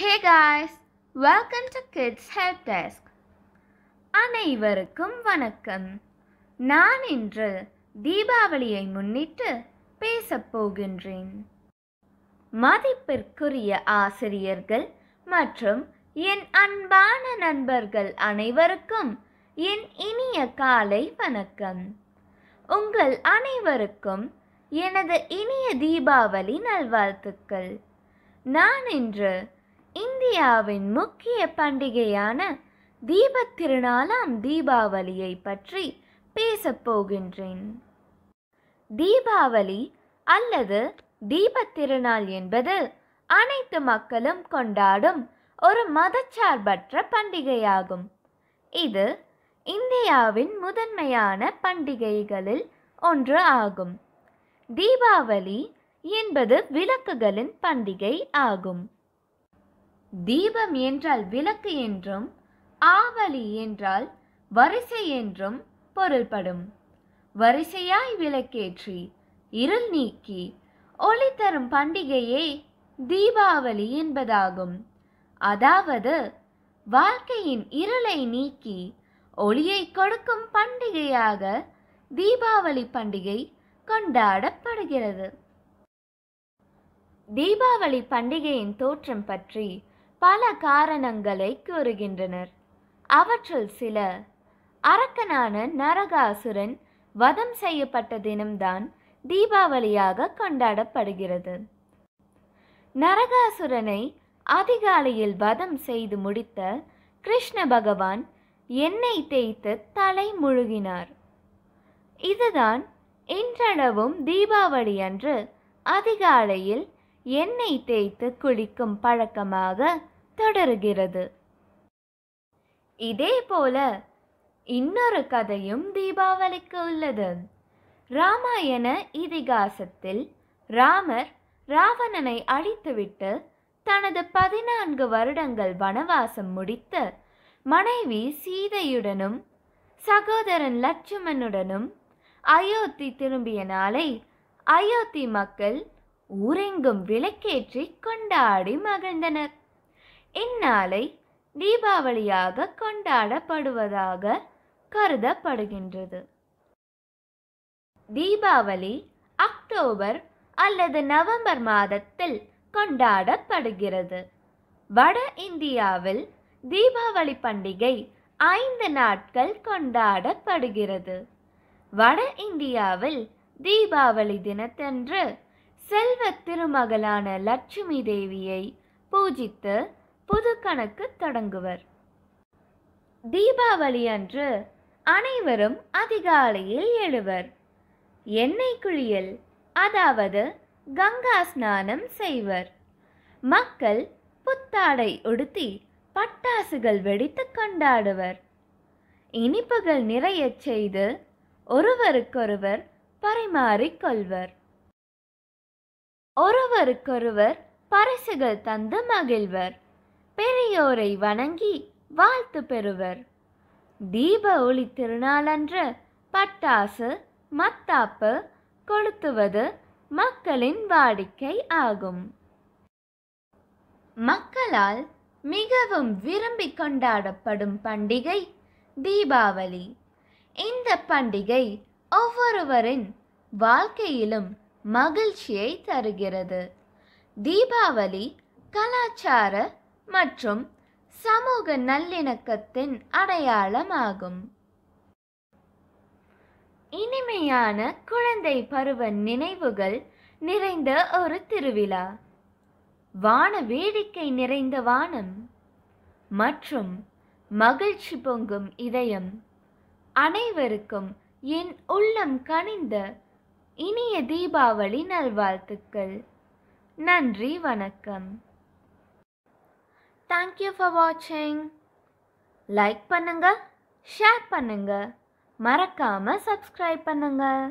Hey guys, welcome to Kids Help Desk. அனைவருக்கும் வணக்கம் நான் இன்று தீபாவளியை முன்னிட்டு பேசப் போகின்றேன் மதிப்பிற்குரிய ஆசிரியர்கள் மற்றும் என் அன்பான நண்பர்கள் அனைவருக்கும் என் இனிய காலை வணக்கம் உங்கள் அனைவருக்கும் எனது இனிய தீபாவளி நல்வாழ்த்துக்கள் நான் இன்று இந்தியாவின் முக்கிய பண்டிகையான தீபத்திருநாளாம் திருநாளாம் தீபாவளியை பற்றி பேசப்போகின்றேன் தீபாவளி அல்லது தீபத்திருநாள் திருநாள் என்பது அனைத்து மக்களும் கொண்டாடும் ஒரு மதச்சார்பற்ற பண்டிகையாகும் இது இந்தியாவின் முதன்மையான பண்டிகைகளில் ஒன்று ஆகும் தீபாவளி என்பது விளக்குகளின் பண்டிகை ஆகும் தீபம் என்றால் விளக்கு என்றும் ஆவலி என்றால் வரிசை என்றும் பொருள்படும் வரிசையாய் விளக்கேற்றி இருள் நீக்கி ஒளி தரும் பண்டிகையே தீபாவளி என்பதாகும் அதாவது வாழ்க்கையின் இருளை நீக்கி ஒளியை கொடுக்கும் பண்டிகையாக தீபாவளி பண்டிகை கொண்டாடப்படுகிறது தீபாவளி பண்டிகையின் தோற்றம் பற்றி பல காரணங்களை கூறுகின்றனர் அவற்றுள் சில அரக்கனான நரகாசுரன் வதம் செய்யப்பட்ட தினம்தான் தீபாவளியாக கொண்டாடப்படுகிறது நரகாசுரனை அதிகாலையில் வதம் செய்து முடித்த கிருஷ்ண பகவான் எண்ணெய் தேய்த்து தலை முழுகினார் இதுதான் இன்றளவும் தீபாவளி அன்று அதிகாலையில் எண்ணெய் தேய்த்து குளிக்கும் பழக்கமாக தொடருகிறது இதே போல இன்னொரு கதையும் தீபாவளிக்கு உள்ளது ராமாயண இதிகாசத்தில் ராமர் ராவணனை அழித்துவிட்டு தனது பதினான்கு வருடங்கள் வனவாசம் முடித்து மனைவி சீதையுடனும் சகோதரன் லட்சுமணனுடனும் அயோத்தி திரும்பிய நாளை அயோத்தி மக்கள் ஊரெங்கும் விளக்கேற்றி கொண்டாடி மகிழ்ந்தனர் இந்நாளை தீபாவளியாக கொண்டாடப்படுவதாக கருதப்படுகின்றது தீபாவளி அக்டோபர் அல்லது நவம்பர் மாதத்தில் கொண்டாடப்படுகிறது வட இந்தியாவில் தீபாவளி பண்டிகை ஐந்து நாட்கள் கொண்டாடப்படுகிறது வட இந்தியாவில் தீபாவளி தினத்தன்று செல்வ திருமகளான லட்சுமி தேவியை பூஜித்து புது கணக்கு தொடங்குவர் தீபாவளி அன்று அனைவரும் அதிகாலையில் எழுவர் எண்ணெய் குளியல் அதாவது கங்கா ஸ்நானம் செய்வர் மக்கள் புத்தாடை உடுத்தி பட்டாசுகள் வெடித்து கொண்டாடுவர் இனிப்புகள் நிறையச் செய்து ஒருவருக்கொருவர் பரிமாறிக்கொள்வர் ஒருவருக்கொருவர் பரிசுகள் தந்து மகிழ்வர் பெரியோரை வணங்கி வாழ்த்து பெறுவர் தீப ஒளி திருநாளன்று பட்டாசு மத்தாப்பு கொளுத்துவது மக்களின் வாடிக்கை ஆகும் மக்களால் மிகவும் விரும்பி கொண்டாடப்படும் பண்டிகை தீபாவளி இந்த பண்டிகை ஒவ்வொருவரின் வாழ்க்கையிலும் மகிழ்ச்சியை தருகிறது தீபாவளி கலாச்சார மற்றும் சமூக நல்லிணக்கத்தின் அடையாளமாகும் இனிமையான குழந்தை பருவ நினைவுகள் நிறைந்த ஒரு திருவிழா வான வேடிக்கை நிறைந்த வானம் மற்றும் மகிழ்ச்சி பொங்கும் இதயம் அனைவருக்கும் என் உள்ளம் கனிந்த இனிய தீபாவளி நல்வாழ்த்துக்கள் நன்றி வணக்கம் தேங்க்யூ ஃபார் வாட்சிங் லைக் பண்ணுங்கள் ஷேர் பண்ணுங்கள் மறக்காமல் சப்ஸ்கிரைப் பண்ணுங்கள்